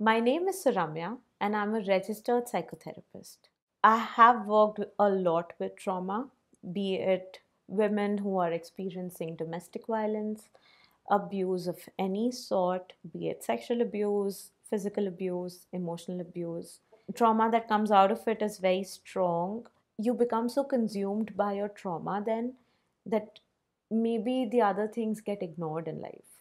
My name is Suramya and I'm a registered psychotherapist. I have worked a lot with trauma, be it women who are experiencing domestic violence, abuse of any sort, be it sexual abuse, physical abuse, emotional abuse. Trauma that comes out of it is very strong. You become so consumed by your trauma then that maybe the other things get ignored in life.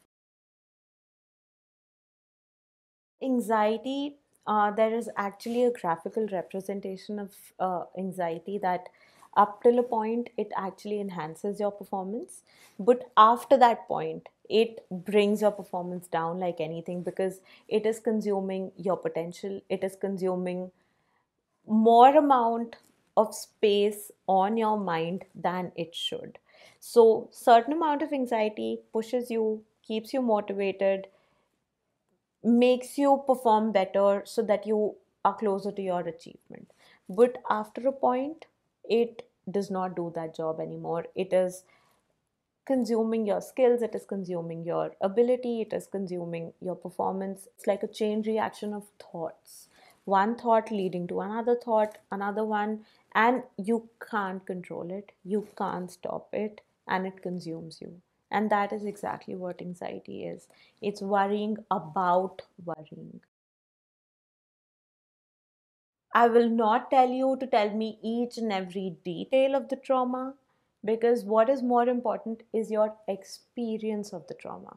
Anxiety, uh, there is actually a graphical representation of uh, anxiety that up till a point it actually enhances your performance but after that point it brings your performance down like anything because it is consuming your potential it is consuming more amount of space on your mind than it should so certain amount of anxiety pushes you keeps you motivated makes you perform better so that you are closer to your achievement but after a point it does not do that job anymore it is consuming your skills it is consuming your ability it is consuming your performance it's like a chain reaction of thoughts one thought leading to another thought another one and you can't control it you can't stop it and it consumes you and that is exactly what anxiety is it's worrying about worrying. I will not tell you to tell me each and every detail of the trauma because what is more important is your experience of the trauma.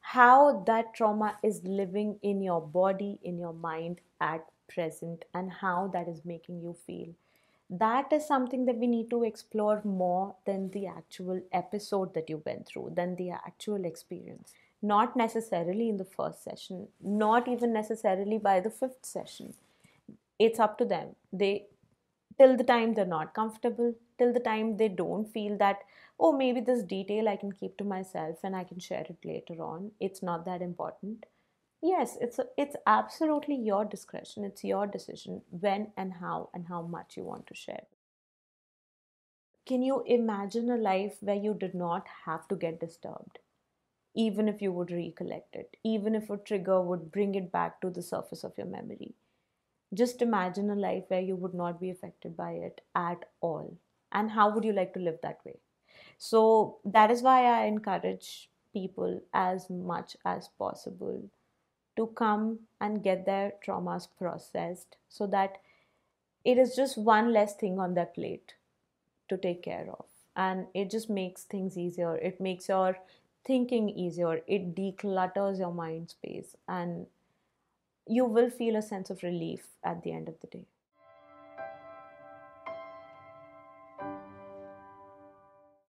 How that trauma is living in your body, in your mind at present, and how that is making you feel that is something that we need to explore more than the actual episode that you went through, than the actual experience. Not necessarily in the first session, not even necessarily by the fifth session. It's up to them. They, till the time they're not comfortable, till the time they don't feel that, oh, maybe this detail I can keep to myself and I can share it later on. It's not that important. Yes, it's it's absolutely your discretion. It's your decision when and how and how much you want to share. Can you imagine a life where you did not have to get disturbed? Even if you would recollect it, even if a trigger would bring it back to the surface of your memory. Just imagine a life where you would not be affected by it at all. And how would you like to live that way? So, that is why I encourage people as much as possible to come and get their traumas processed so that it is just one less thing on their plate to take care of and it just makes things easier it makes your thinking easier it declutters your mind space and you will feel a sense of relief at the end of the day